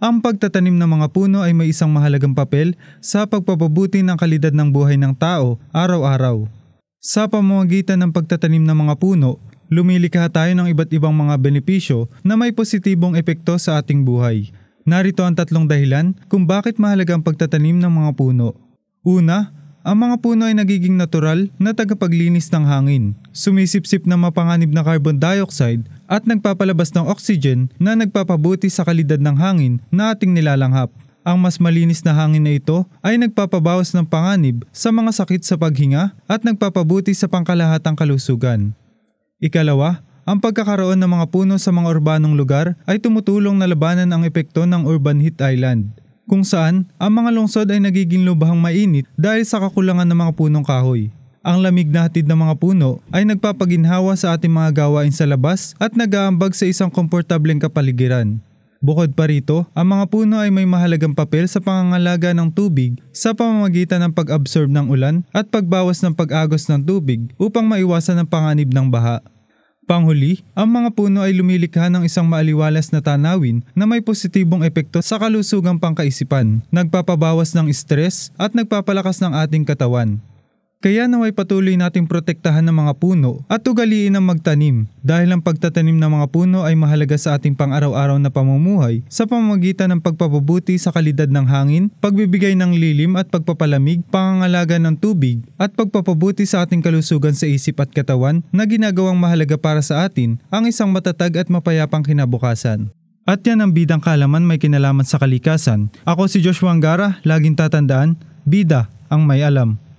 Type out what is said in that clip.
Ang pagtatanim ng mga puno ay may isang mahalagang papel sa pagpapabuti ng kalidad ng buhay ng tao araw-araw. Sa pamamagitan ng pagtatanim ng mga puno, lumilikha tayo ng iba't ibang mga benepisyo na may positibong epekto sa ating buhay. Narito ang tatlong dahilan kung bakit mahalaga ang pagtatanim ng mga puno. Una, ang mga puno ay nagiging natural na tagapaglinis ng hangin, sumisipsip ng mapanganib na carbon dioxide at nagpapalabas ng oxygen na nagpapabuti sa kalidad ng hangin na ating nilalanghap. Ang mas malinis na hangin na ito ay nagpapabawas ng panganib sa mga sakit sa paghinga at nagpapabuti sa pangkalahatang kalusugan. Ikalawa, ang pagkakaroon ng mga puno sa mga urbanong lugar ay tumutulong na labanan ang epekto ng urban heat island kung saan ang mga lungsod ay nagiging lubhang mainit dahil sa kakulangan ng mga punong kahoy. Ang lamig na hatid ng mga puno ay nagpapaginhawa sa ating mga gawain sa labas at nagaambag sa isang komportableng kapaligiran. Bukod pa rito, ang mga puno ay may mahalagang papel sa pangangalaga ng tubig sa pamamagitan ng pag-absorb ng ulan at pagbawas ng pag-agos ng tubig upang maiwasan ang panganib ng baha. Panghuli, ang mga puno ay lumilikha ng isang maaliwalas na tanawin na may positibong epekto sa kalusugang pangkaisipan, nagpapabawas ng stress at nagpapalakas ng ating katawan. Kaya naway patuloy nating protektahan ng mga puno at ugaliin ang magtanim dahil ang pagtatanim ng mga puno ay mahalaga sa ating pang-araw-araw na pamumuhay sa pamamagitan ng pagpapabuti sa kalidad ng hangin, pagbibigay ng lilim at pagpapalamig, pangangalaga ng tubig, at pagpapabuti sa ating kalusugan sa isip at katawan na ginagawang mahalaga para sa atin ang isang matatag at mapayapang kinabukasan. At yan ang bidang kalaman may kinalaman sa kalikasan. Ako si Joshua Angara, laging tatandaan, bida ang may alam.